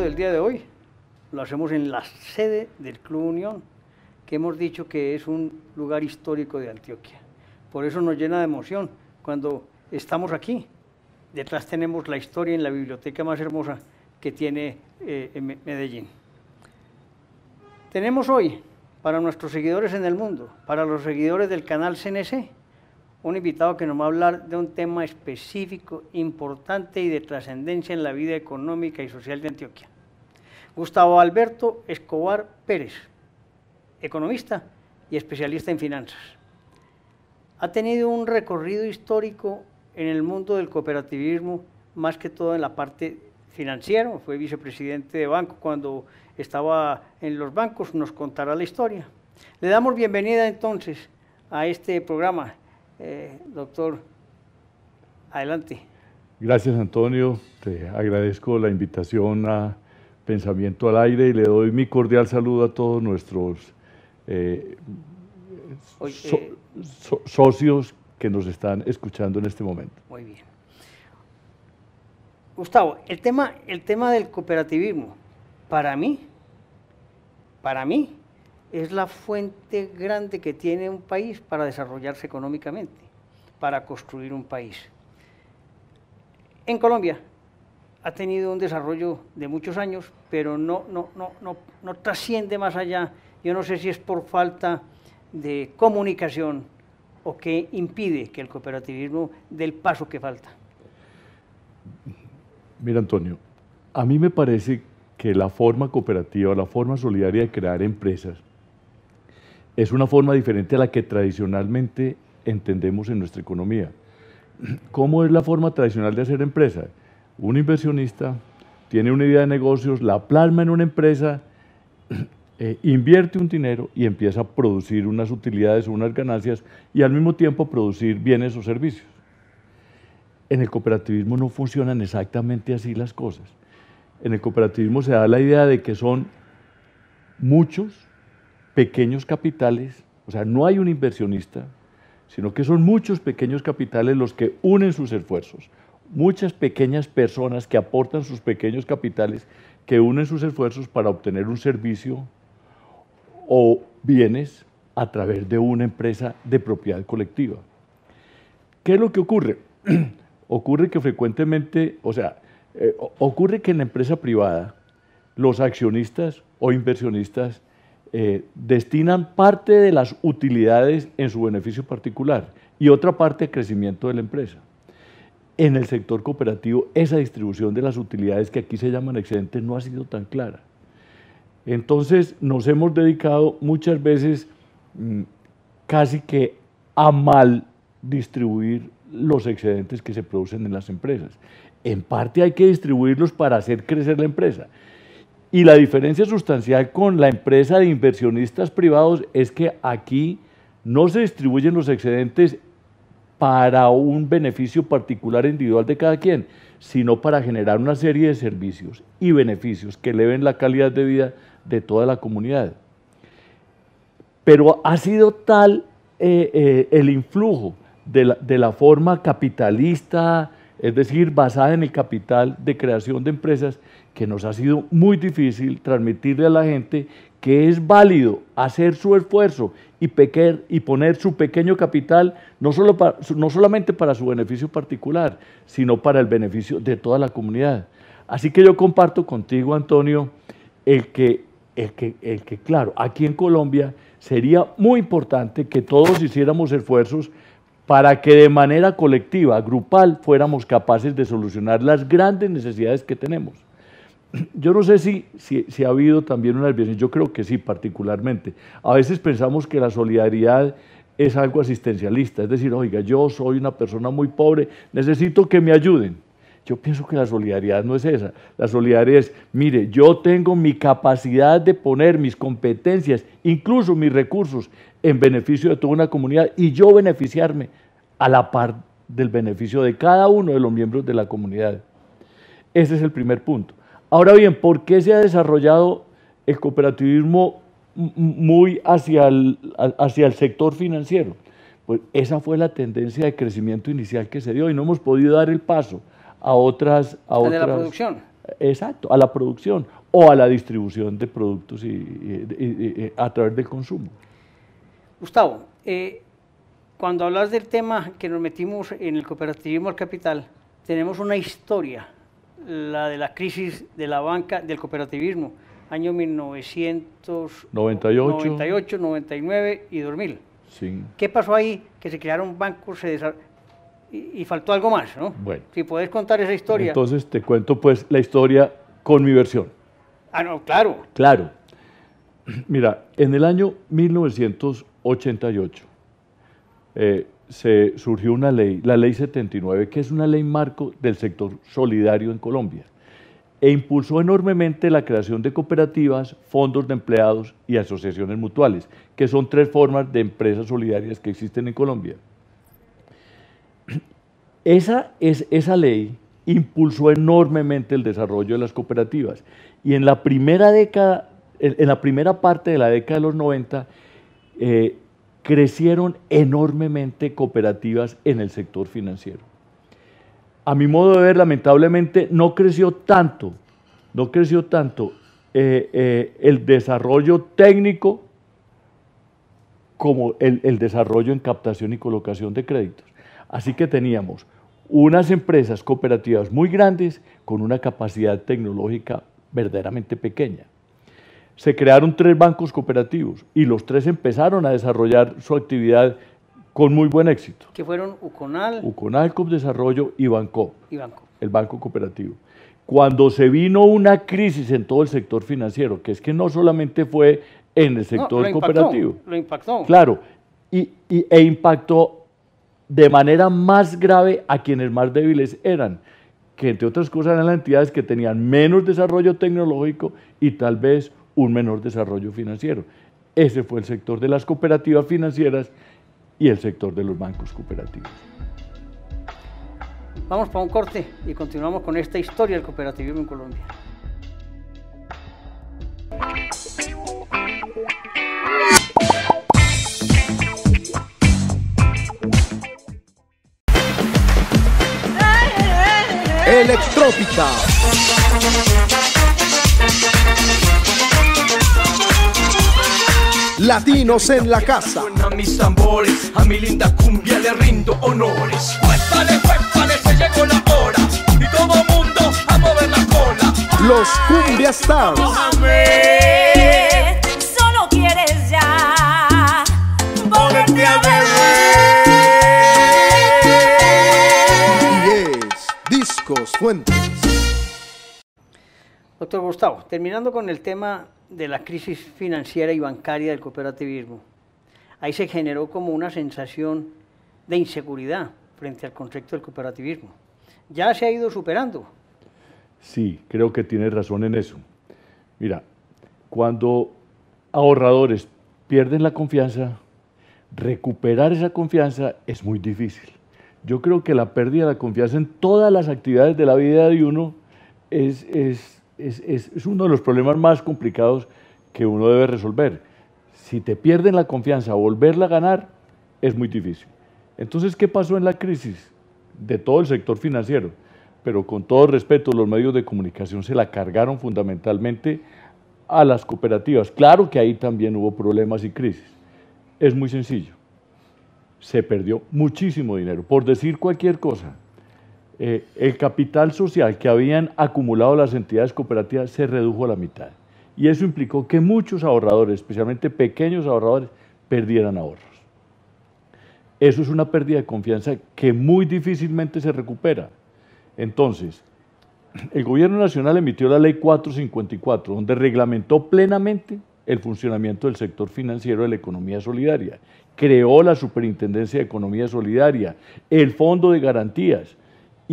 del día de hoy lo hacemos en la sede del Club Unión, que hemos dicho que es un lugar histórico de Antioquia. Por eso nos llena de emoción cuando estamos aquí. Detrás tenemos la historia en la biblioteca más hermosa que tiene eh, Medellín. Tenemos hoy para nuestros seguidores en el mundo, para los seguidores del canal CNC, un invitado que nos va a hablar de un tema específico, importante y de trascendencia en la vida económica y social de Antioquia. Gustavo Alberto Escobar Pérez, economista y especialista en finanzas. Ha tenido un recorrido histórico en el mundo del cooperativismo, más que todo en la parte financiera, fue vicepresidente de banco cuando estaba en los bancos, nos contará la historia. Le damos bienvenida entonces a este programa eh, doctor, adelante. Gracias, Antonio. Te agradezco la invitación a Pensamiento al Aire y le doy mi cordial saludo a todos nuestros eh, socios que nos están escuchando en este momento. Muy bien. Gustavo, el tema, el tema del cooperativismo, para mí, para mí, es la fuente grande que tiene un país para desarrollarse económicamente, para construir un país. En Colombia ha tenido un desarrollo de muchos años, pero no, no, trasciende más allá. Yo no sé si es por falta de comunicación o que impide que el cooperativismo dé el paso que falta. Mira, Antonio, a mí me parece que la forma cooperativa, la forma solidaria de crear empresas, es una forma diferente a la que tradicionalmente entendemos en nuestra economía. ¿Cómo es la forma tradicional de hacer empresa? Un inversionista tiene una idea de negocios, la plasma en una empresa, eh, invierte un dinero y empieza a producir unas utilidades o unas ganancias y al mismo tiempo producir bienes o servicios. En el cooperativismo no funcionan exactamente así las cosas. En el cooperativismo se da la idea de que son muchos pequeños capitales, o sea, no hay un inversionista, sino que son muchos pequeños capitales los que unen sus esfuerzos, muchas pequeñas personas que aportan sus pequeños capitales, que unen sus esfuerzos para obtener un servicio o bienes a través de una empresa de propiedad colectiva. ¿Qué es lo que ocurre? ocurre que frecuentemente, o sea, eh, ocurre que en la empresa privada los accionistas o inversionistas eh, destinan parte de las utilidades en su beneficio particular y otra parte al crecimiento de la empresa. En el sector cooperativo, esa distribución de las utilidades que aquí se llaman excedentes no ha sido tan clara. Entonces, nos hemos dedicado muchas veces mm, casi que a mal distribuir los excedentes que se producen en las empresas. En parte hay que distribuirlos para hacer crecer la empresa, y la diferencia sustancial con la empresa de inversionistas privados es que aquí no se distribuyen los excedentes para un beneficio particular e individual de cada quien, sino para generar una serie de servicios y beneficios que eleven la calidad de vida de toda la comunidad. Pero ha sido tal eh, eh, el influjo de la, de la forma capitalista, es decir, basada en el capital de creación de empresas, que nos ha sido muy difícil transmitirle a la gente que es válido hacer su esfuerzo y, poner su pequeño capital no, no solamente para su beneficio particular, sino para el beneficio de toda la comunidad. Así que yo comparto contigo, Antonio, el que, que, el que claro, aquí en Colombia sería muy importante que todos hiciéramos esfuerzos para que de manera colectiva, grupal, fuéramos capaces de solucionar las grandes necesidades que tenemos. Yo no sé si, ha habido también una desviación, yo creo que sí, particularmente. A veces pensamos que la solidaridad es algo asistencialista, es decir, oiga, yo soy una persona muy pobre, necesito que me ayuden. Yo pienso que la solidaridad no es esa. La solidaridad es, mire, yo tengo mi capacidad de poner mis competencias, incluso mis recursos, en beneficio de toda una comunidad y yo beneficiarme a la par del beneficio de cada uno de los miembros de la comunidad. Ese es el primer punto. Ahora bien, ¿por qué se ha desarrollado el cooperativismo muy hacia el, hacia el sector financiero? Pues esa fue la tendencia de crecimiento inicial que se dio y no hemos podido dar el paso a otras... A otras, la producción. Exacto, a la producción o a la distribución de productos y, a través del consumo. Gustavo, eh, cuando hablas del tema que nos metimos en el cooperativismo al capital, tenemos una historia, la de la crisis de la banca, del cooperativismo, año 1998, 98, 99 y 2000. Sí. ¿Qué pasó ahí? Que se crearon bancos, se desarrollaron y, faltó algo más, ¿no? Bueno. Si puedes contar esa historia. Entonces te cuento pues la historia con mi versión. Ah, no, claro. Claro. Mira, en el año 1988 eh, se surgió una ley, la ley 79, que es una ley marco del sector solidario en Colombia, e impulsó enormemente la creación de cooperativas, fondos de empleados y asociaciones mutuales, que son tres formas de empresas solidarias que existen en Colombia. Esa, esa ley impulsó enormemente el desarrollo de las cooperativas y en la primera década, en la primera parte de la década de los 90, eh, crecieron enormemente cooperativas en el sector financiero. A mi modo de ver, lamentablemente, no creció tanto, no creció tanto eh, eh, el desarrollo técnico como el, el desarrollo en captación y colocación de créditos. Así que teníamos unas empresas cooperativas muy grandes con una capacidad tecnológica verdaderamente pequeña. Se crearon tres bancos cooperativos y los tres empezaron a desarrollar su actividad con muy buen éxito. Que fueron Uconal. Uconal Desarrollo y Banco. Y Banco. El Banco Cooperativo. Cuando se vino una crisis en todo el sector financiero, que es que no solamente fue en el sector cooperativo. lo impactó. Claro, y, e impactó de manera más grave a quienes más débiles eran, que entre otras cosas eran las entidades que tenían menos desarrollo tecnológico y tal vez un menor desarrollo financiero. Ese fue el sector de las cooperativas financieras y el sector de los bancos cooperativos. Vamos para un corte y continuamos con esta historia del cooperativismo en Colombia. Latinos en la casa. A mis tambores, a mi linda cumbia le rindo honores. Cuéntale, cuéntale, se llegó la hora. Y todo mundo a mover la cola. Los cumbia stars. Doctor Gustavo, terminando con el tema de la crisis financiera y bancaria del cooperativismo, ahí se generó como una sensación de inseguridad frente al concepto del cooperativismo. Ya se ha ido superando. Sí, creo que tienes razón en eso. Mira, cuando ahorradores pierden la confianza, recuperar esa confianza es muy difícil. Yo creo que la pérdida de la confianza en todas las actividades de la vida de uno es, es es, uno de los problemas más complicados que uno debe resolver. Si te pierden la confianza, volverla a ganar es muy difícil. Entonces, ¿qué pasó en la crisis de todo el sector financiero? Pero con todo respeto, los medios de comunicación se la cargaron fundamentalmente a las cooperativas. Claro que ahí también hubo problemas y crisis. Es muy sencillo. Se perdió muchísimo dinero, por decir cualquier cosa. Eh, el capital social que habían acumulado las entidades cooperativas se redujo a la mitad. Y eso implicó que muchos ahorradores, especialmente pequeños ahorradores, perdieran ahorros. Eso es una pérdida de confianza que muy difícilmente se recupera. Entonces, el Gobierno Nacional emitió la Ley 454, donde reglamentó plenamente el funcionamiento del sector financiero de la economía solidaria. Creó la Superintendencia de Economía Solidaria, el Fondo de Garantías,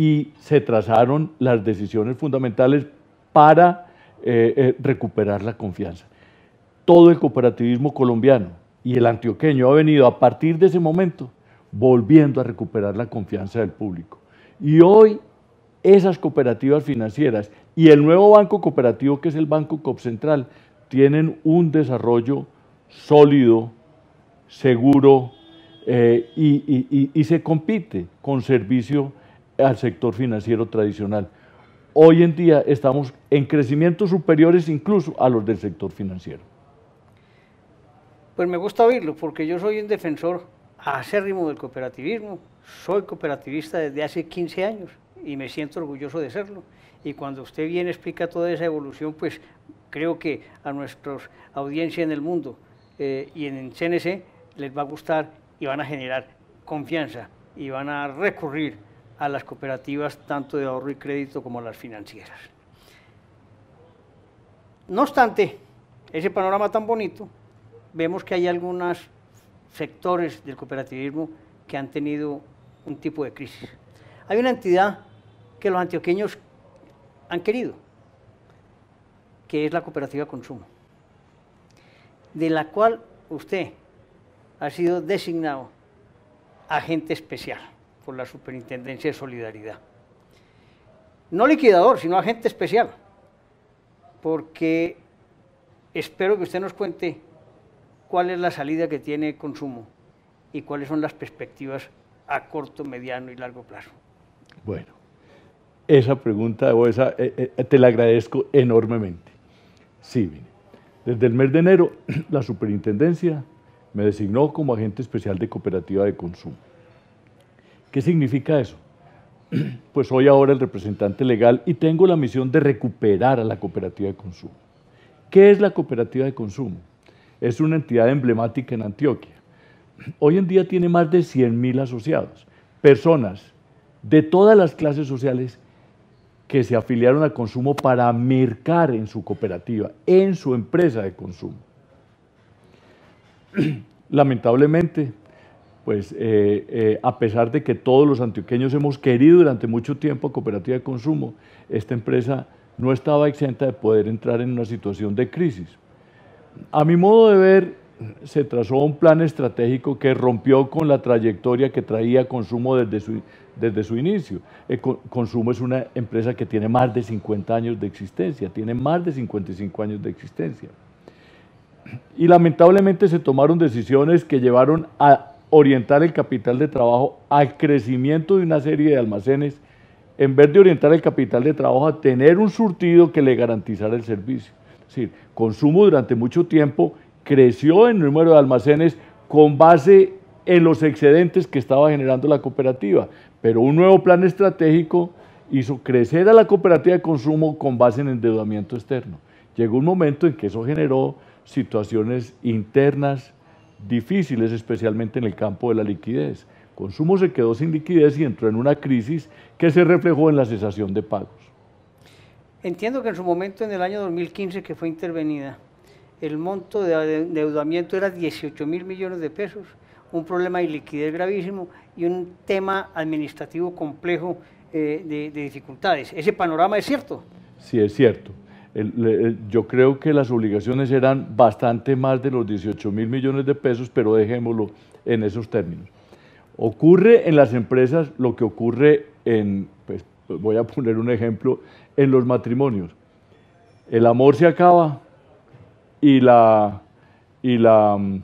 y se trazaron las decisiones fundamentales para eh, eh, recuperar la confianza. Todo el cooperativismo colombiano y el antioqueño ha venido a partir de ese momento volviendo a recuperar la confianza del público. Y hoy esas cooperativas financieras y el nuevo banco cooperativo que es el Banco central tienen un desarrollo sólido, seguro eh, y, y se compite con servicio al sector financiero tradicional. Hoy en día estamos en crecimientos superiores incluso a los del sector financiero. Pues me gusta oírlo, porque yo soy un defensor acérrimo del cooperativismo, soy cooperativista desde hace 15 años y me siento orgulloso de serlo. Y cuando usted bien explica toda esa evolución, pues creo que a nuestra audiencia en el mundo eh, y en el CNC les va a gustar y van a generar confianza y van a recurrir a las cooperativas tanto de ahorro y crédito como a las financieras. No obstante, ese panorama tan bonito, vemos que hay algunos sectores del cooperativismo que han tenido un tipo de crisis. Hay una entidad que los antioqueños han querido, que es la cooperativa consumo, de la cual usted ha sido designado agente especial por la Superintendencia de Solidaridad. No liquidador, sino agente especial, porque espero que usted nos cuente cuál es la salida que tiene consumo y cuáles son las perspectivas a corto, mediano y largo plazo. Bueno, esa pregunta o esa, eh, eh, te la agradezco enormemente. Sí, desde el mes de enero la superintendencia me designó como agente especial de cooperativa de consumo. ¿Qué significa eso? Pues soy ahora el representante legal y tengo la misión de recuperar a la cooperativa de consumo. ¿Qué es la cooperativa de consumo? Es una entidad emblemática en Antioquia. Hoy en día tiene más de 100.000 asociados, personas de todas las clases sociales que se afiliaron a consumo para mercar en su cooperativa, en su empresa de consumo. Lamentablemente, pues eh, eh, a pesar de que todos los antioqueños hemos querido durante mucho tiempo cooperativa de consumo, esta empresa no estaba exenta de poder entrar en una situación de crisis. A mi modo de ver, se trazó un plan estratégico que rompió con la trayectoria que traía Consumo desde su, desde su inicio. Eh, consumo es una empresa que tiene más de 50 años de existencia, tiene más de 55 años de existencia. Y lamentablemente se tomaron decisiones que llevaron a, orientar el capital de trabajo al crecimiento de una serie de almacenes, en vez de orientar el capital de trabajo a tener un surtido que le garantizara el servicio. Es decir, consumo durante mucho tiempo creció en número de almacenes con base en los excedentes que estaba generando la cooperativa, pero un nuevo plan estratégico hizo crecer a la cooperativa de consumo con base en endeudamiento externo. Llegó un momento en que eso generó situaciones internas difíciles, especialmente en el campo de la liquidez. Consumo se quedó sin liquidez y entró en una crisis que se reflejó en la cesación de pagos. Entiendo que en su momento, en el año 2015, que fue intervenida, el monto de endeudamiento era 18 mil millones de pesos, un problema de liquidez gravísimo y un tema administrativo complejo eh, de dificultades. ¿Ese panorama es cierto? Sí, es cierto. Eh, yo creo que las obligaciones eran bastante más de los 18 mil millones de pesos, pero dejémoslo en esos términos. Ocurre en las empresas lo que ocurre en, pues, voy a poner un ejemplo, en los matrimonios. El amor se acaba y la, y la, mm,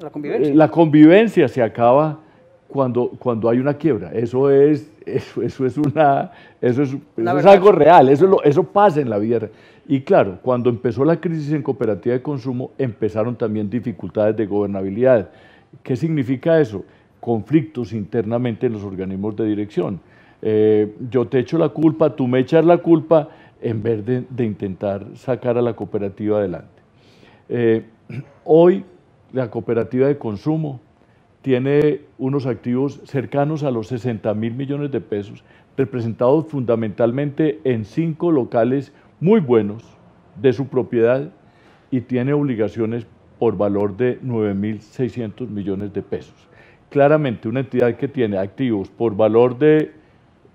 la, convivencia. Eh, la convivencia se acaba cuando, cuando hay una quiebra. Eso es, eso, es, una, eso es, algo real, eso, eso pasa en la vida Y claro, cuando empezó la crisis en cooperativa de consumo, empezaron también dificultades de gobernabilidad. ¿Qué significa eso? Conflictos internamente en los organismos de dirección. Eh, yo te echo la culpa, tú me echas la culpa, en vez de, intentar sacar a la cooperativa adelante. Eh, hoy la cooperativa de consumo tiene unos activos cercanos a los 60 mil millones de pesos, representados fundamentalmente en cinco locales muy buenos de su propiedad y tiene obligaciones por valor de 9.600 millones de pesos. Claramente una entidad que tiene activos por valor de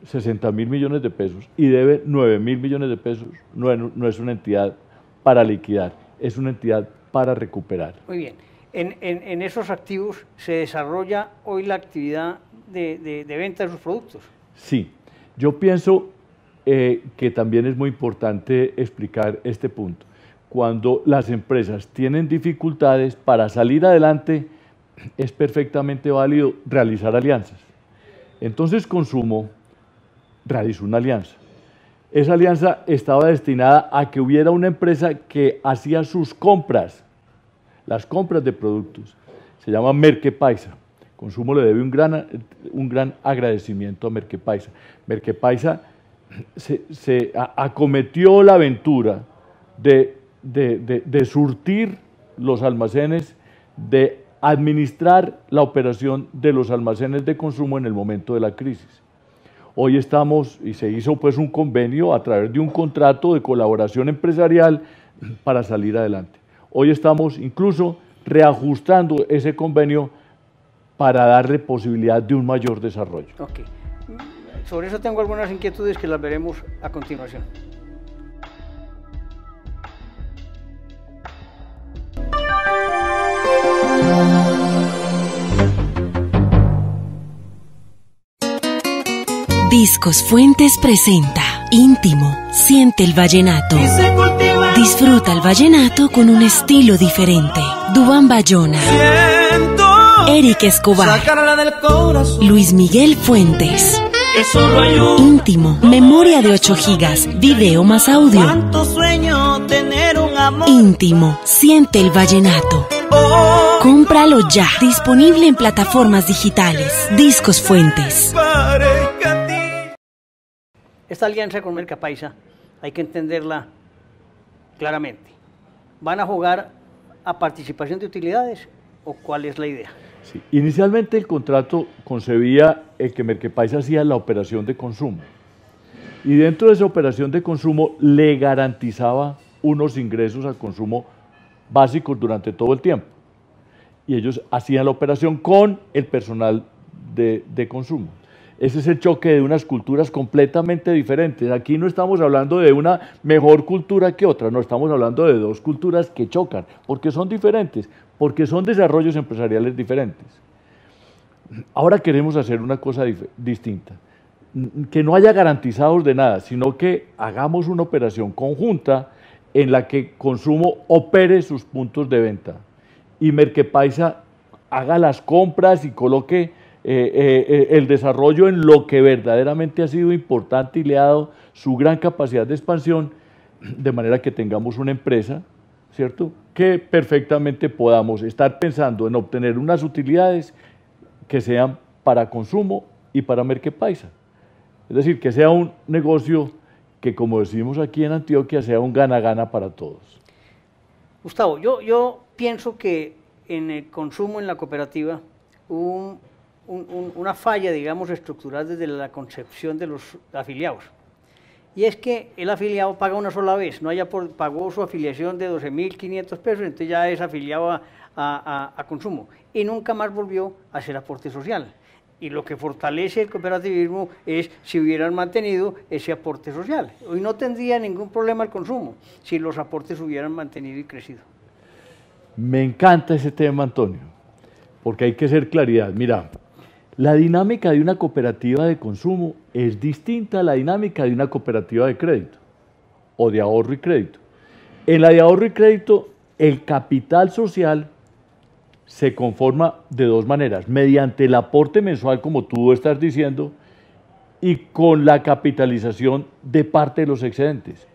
60 mil millones de pesos y debe 9 mil millones de pesos, no, es una entidad para liquidar, es una entidad para recuperar. Muy bien. En, esos activos se desarrolla hoy la actividad de, venta de sus productos. Sí, yo pienso eh, que también es muy importante explicar este punto. Cuando las empresas tienen dificultades para salir adelante, es perfectamente válido realizar alianzas. Entonces Consumo realizó una alianza. Esa alianza estaba destinada a que hubiera una empresa que hacía sus compras las compras de productos. Se llama Paisa. Consumo le debe un gran, un gran agradecimiento a Merquepaisa. Merquepaisa se, se acometió la aventura de surtir los almacenes, de administrar la operación de los almacenes de consumo en el momento de la crisis. Hoy estamos y se hizo pues un convenio a través de un contrato de colaboración empresarial para salir adelante. Hoy estamos incluso reajustando ese convenio para darle posibilidad de un mayor desarrollo. Sobre eso tengo algunas inquietudes que las veremos a continuación. Discos Fuentes presenta Íntimo, siente el vallenato. Disfruta el vallenato con un estilo diferente. Dubán Bayona. Eric Escobar. Luis Miguel Fuentes. Íntimo. Memoria de 8 gigas. Video más audio. Íntimo. Siente el vallenato. Cómpralo ya. Disponible en plataformas digitales. Discos Fuentes. Esta alianza con Paisa, hay que entenderla claramente. ¿Van a jugar a participación de utilidades o cuál es la idea? Sí. Inicialmente el contrato concebía el que Merquepaís hacía la operación de consumo y dentro de esa operación de consumo le garantizaba unos ingresos al consumo básicos durante todo el tiempo. Y ellos hacían la operación con el personal de consumo es el choque de unas culturas completamente diferentes. Aquí no estamos hablando de una mejor cultura que otra, no estamos hablando de dos culturas que chocan, porque son diferentes, porque son desarrollos empresariales diferentes. Ahora queremos hacer una cosa distinta, que no haya garantizados de nada, sino que hagamos una operación conjunta en la que Consumo opere sus puntos de venta y Merquepaisa haga las compras y coloque eh, eh, eh, el desarrollo en lo que verdaderamente ha sido importante y le ha dado su gran capacidad de expansión, de manera que tengamos una empresa, ¿cierto? Que perfectamente podamos estar pensando en obtener unas utilidades que sean para consumo y para Paisa Es decir, que sea un negocio que, como decimos aquí en Antioquia, sea un gana-gana para todos. Gustavo, yo, yo pienso que en el consumo en la cooperativa un una falla, digamos, estructural desde la concepción de los afiliados. Y es que el afiliado paga una sola vez, no haya por, pagó su afiliación de 12.500 pesos, entonces ya es afiliado a, a, consumo y nunca más volvió a hacer aporte social. Y lo que fortalece el cooperativismo es si hubieran mantenido ese aporte social. Hoy no tendría ningún problema el consumo si los aportes hubieran mantenido y crecido. Me encanta ese tema, Antonio porque hay que ser claridad. Mira, la dinámica de una cooperativa de consumo es distinta a la dinámica de una cooperativa de crédito o de ahorro y crédito. En la de ahorro y crédito, el capital social se conforma de dos maneras, mediante el aporte mensual, como tú estás diciendo, y con la capitalización de parte de los excedentes.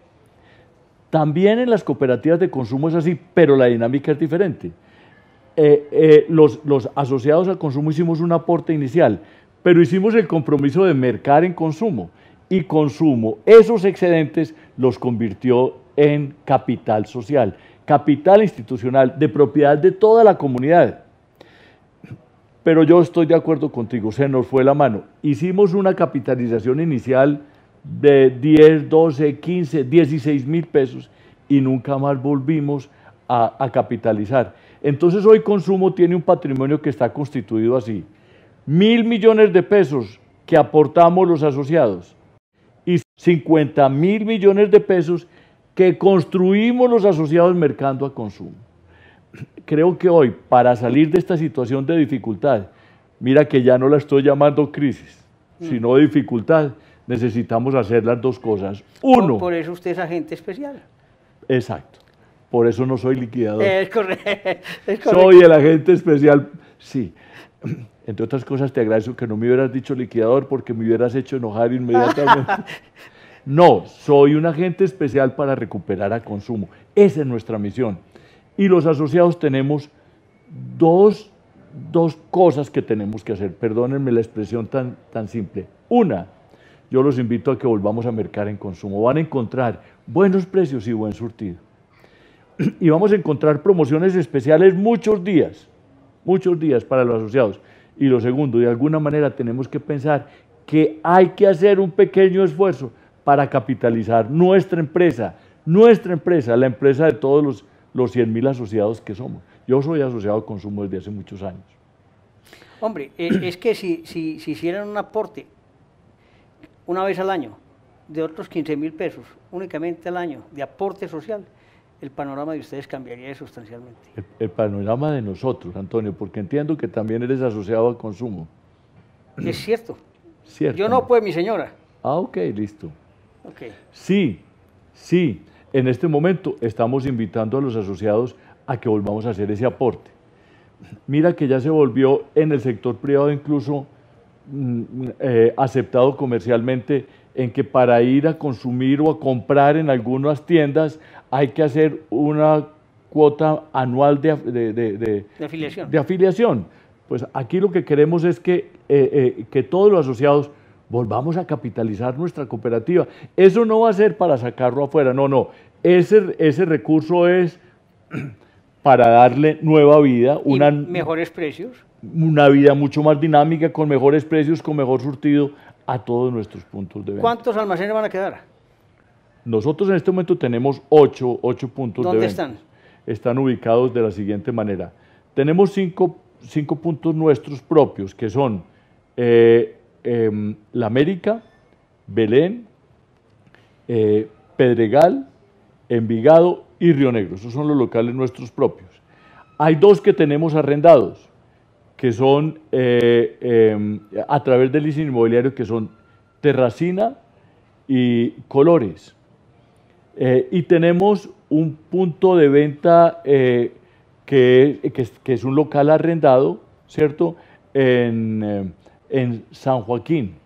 También en las cooperativas de consumo es así, pero la dinámica es diferente. Eh, eh, los, asociados al consumo hicimos un aporte inicial, pero hicimos el compromiso de mercar en consumo y consumo esos excedentes los convirtió en capital social, capital institucional de propiedad de toda la comunidad. Pero yo estoy de acuerdo contigo, se nos fue la mano. Hicimos una capitalización inicial de 10, 12, 15, 16 mil pesos y nunca más volvimos a capitalizar. Entonces hoy Consumo tiene un patrimonio que está constituido así. Mil millones de pesos que aportamos los asociados y 50 mil millones de pesos que construimos los asociados mercando a consumo. Creo que hoy, para salir de esta situación de dificultad, mira que ya no la estoy llamando crisis, mm. sino dificultad, necesitamos hacer las dos cosas. Uno. Por eso usted es agente especial. Exacto por eso no soy liquidador. Es Soy el agente especial. Sí. Entre otras cosas, te agradezco que no me hubieras dicho liquidador porque me hubieras hecho enojar inmediatamente. no, soy un agente especial para recuperar a consumo. Esa es nuestra misión. Y los asociados tenemos dos, cosas que tenemos que hacer. Perdónenme la expresión tan, tan simple. Una, yo los invito a que volvamos a mercar en consumo. Van a encontrar buenos precios y buen surtido. y vamos a encontrar promociones especiales muchos días, muchos días para los asociados. Y lo segundo, de alguna manera tenemos que pensar que hay que hacer un pequeño esfuerzo para capitalizar nuestra empresa, nuestra empresa, la empresa de todos los, los asociados que somos. Yo soy asociado de consumo desde hace muchos años. Hombre, eh, es que si, si hicieran un aporte una vez al año de otros 15 mil pesos únicamente al año de aporte social, el panorama de ustedes cambiaría sustancialmente. El, panorama de nosotros, Antonio, porque entiendo que también eres asociado al consumo. Es cierto. Mm. cierto. Yo no, pues mi señora. Ah, ok, listo. Sí, sí. En este momento estamos invitando a los asociados a que volvamos a hacer ese aporte. Mira que ya se volvió en el sector privado incluso mm, eh, aceptado comercialmente en que para ir a consumir o a comprar en algunas tiendas hay que hacer una cuota anual de, de, afiliación. Pues aquí lo que queremos es que, eh, eh, que todos los asociados volvamos a capitalizar nuestra cooperativa. Eso no va a ser para sacarlo afuera, no, no. Ese, ese recurso es para darle nueva vida. Una, mejores precios. Una vida mucho más dinámica, con mejores precios, con mejor surtido a todos nuestros puntos de venta. ¿Cuántos almacenes van a quedar? Nosotros en este momento tenemos ocho, puntos de venta. ¿Dónde están? Están ubicados de la siguiente manera. Tenemos cinco, puntos nuestros propios, que son eh, em, La América, Belén, eh, Pedregal, Envigado y Río Negro. Esos son los locales nuestros propios. Hay dos que tenemos arrendados que son eh, em, a través del leasing inmobiliario, que son terracina y colores. Eh, y tenemos un punto de venta eh, que, es un local arrendado, ¿cierto? en San Joaquín.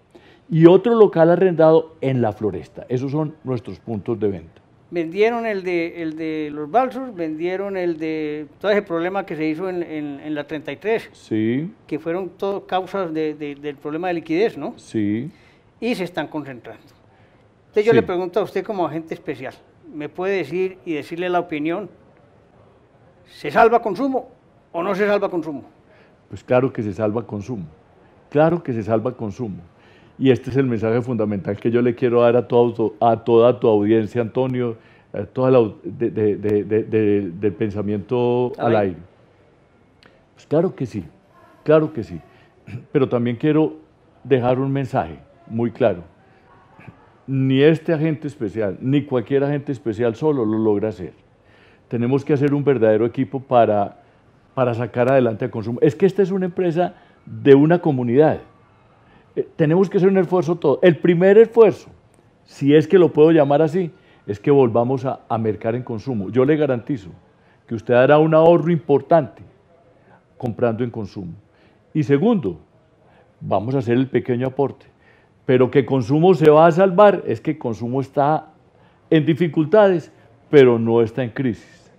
Y otro local arrendado en La Floresta. Esos son nuestros puntos de venta vendieron el de, el de los balsos, vendieron el de todo ese problema que se hizo en, en, la 33. Sí. Que fueron todas causas del problema de liquidez, ¿no? Sí. Y se están concentrando. Entonces yo le pregunto a usted como agente especial, ¿me puede decir y decirle la opinión? ¿Se salva consumo o no se salva consumo? Pues claro que se salva consumo. Claro que se salva consumo. Y este es el mensaje fundamental que yo le quiero dar a, a toda tu audiencia, Antonio, a toda la, del pensamiento al aire. Pues claro que sí, claro que sí. Pero también quiero dejar un mensaje muy claro. Ni este agente especial, ni cualquier agente especial solo lo logra hacer. Tenemos que hacer un verdadero equipo para, para sacar adelante el consumo. Es que esta es una empresa de una comunidad eh, tenemos que hacer un esfuerzo todo. El primer esfuerzo, si es que lo puedo llamar así, es que volvamos a, a mercar en consumo. Yo le garantizo que usted hará un ahorro importante comprando en consumo. Y segundo, vamos a hacer el pequeño aporte. Pero que consumo se va a salvar es que consumo está en dificultades, pero no está en crisis.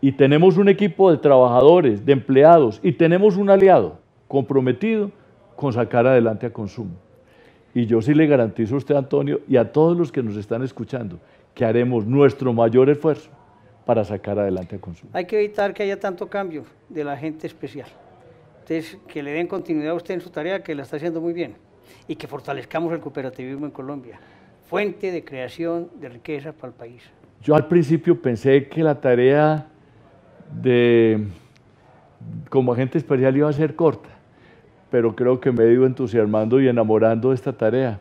Y tenemos un equipo de trabajadores, de empleados, y tenemos un aliado comprometido con sacar adelante a consumo. Y yo sí le garantizo a usted, Antonio, y a todos los que nos están escuchando, que haremos nuestro mayor esfuerzo para sacar adelante a consumo. Hay que evitar que haya tanto cambio de la gente especial. Entonces, que le den continuidad a usted en su tarea, que la está haciendo muy bien, y que fortalezcamos el cooperativismo en Colombia, fuente de creación de riqueza para el país. Yo al principio pensé que la tarea de como agente especial iba a ser corta, pero creo que me he ido entusiasmando y enamorando de esta tarea.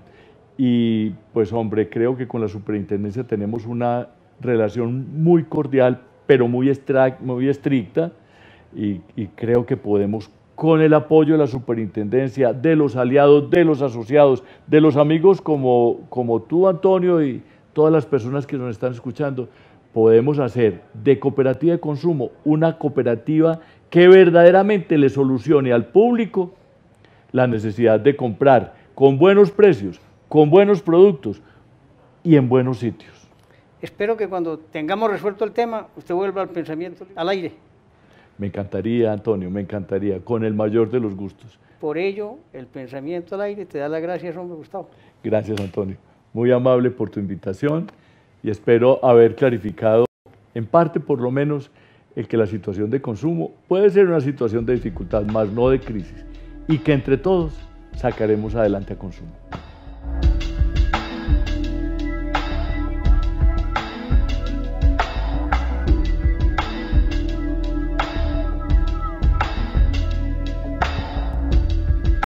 Y pues hombre, creo que con la superintendencia tenemos una relación muy cordial, pero muy, muy estricta, y, y creo que podemos con el apoyo de la superintendencia, de los aliados, de los asociados, de los amigos como, como tú, Antonio, y todas las personas que nos están escuchando, podemos hacer de cooperativa de consumo una cooperativa que verdaderamente le solucione al público la necesidad de comprar con buenos precios, con buenos productos y en buenos sitios. Espero que cuando tengamos resuelto el tema, usted vuelva al pensamiento, al aire. Me encantaría, Antonio, me encantaría, con el mayor de los gustos. Por ello, el pensamiento al aire te da las gracias, hombre, Gustavo. Gracias, Antonio. Muy amable por tu invitación y espero haber clarificado, en parte por lo menos, el que la situación de consumo puede ser una situación de dificultad, más no de crisis y que entre todos sacaremos adelante a consumo.